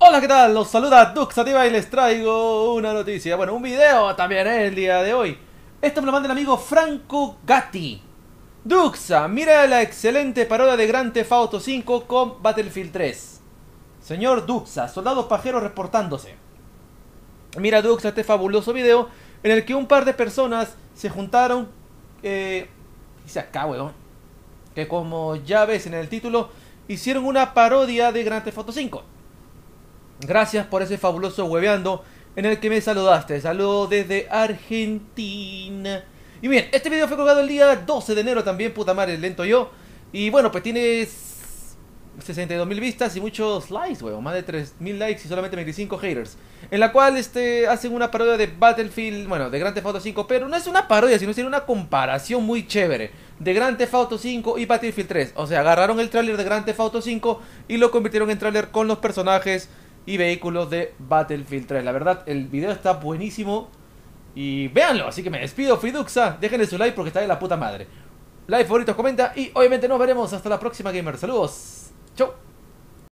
Hola, ¿qué tal? Los saluda Duxativa y les traigo una noticia. Bueno, un video también ¿eh? el día de hoy. Esto me lo manda el amigo Franco Gatti. Duxa, mira la excelente parodia de Grand Theft Auto 5 con Battlefield 3. Señor Duxa, soldados pajeros reportándose. Mira Duxa este fabuloso video en el que un par de personas se juntaron... Eh, se acá, weón. Que como ya ves en el título, hicieron una parodia de Grand Theft Auto 5 Gracias por ese fabuloso hueveando en el que me saludaste. saludo desde Argentina. Y bien, este video fue colgado el día 12 de enero también, puta madre, lento yo. Y bueno, pues tienes. 62.000 vistas y muchos likes, weón. Más de 3.000 likes y solamente 25 haters. En la cual este, hacen una parodia de Battlefield, bueno, de Grand Theft Auto 5. Pero no es una parodia, sino es una comparación muy chévere de Grand Theft Auto 5 y Battlefield 3. O sea, agarraron el tráiler de Grand Theft Auto 5 y lo convirtieron en tráiler con los personajes y vehículos de Battlefield 3. La verdad, el video está buenísimo y véanlo. Así que me despido, Fiduxa. Déjenle su like porque está de la puta madre. Like, favoritos, comenta y obviamente nos veremos hasta la próxima, gamer. Saludos. Chau.